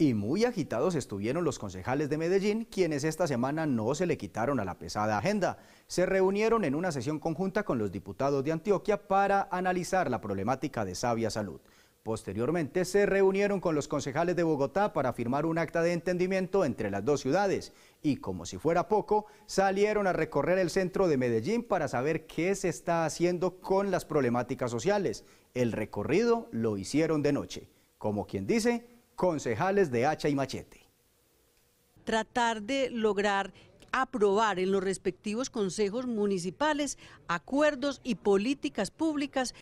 Y muy agitados estuvieron los concejales de Medellín, quienes esta semana no se le quitaron a la pesada agenda. Se reunieron en una sesión conjunta con los diputados de Antioquia para analizar la problemática de Sabia Salud. Posteriormente se reunieron con los concejales de Bogotá para firmar un acta de entendimiento entre las dos ciudades y como si fuera poco, salieron a recorrer el centro de Medellín para saber qué se está haciendo con las problemáticas sociales. El recorrido lo hicieron de noche. Como quien dice, concejales de hacha y machete. Tratar de lograr aprobar en los respectivos consejos municipales acuerdos y políticas públicas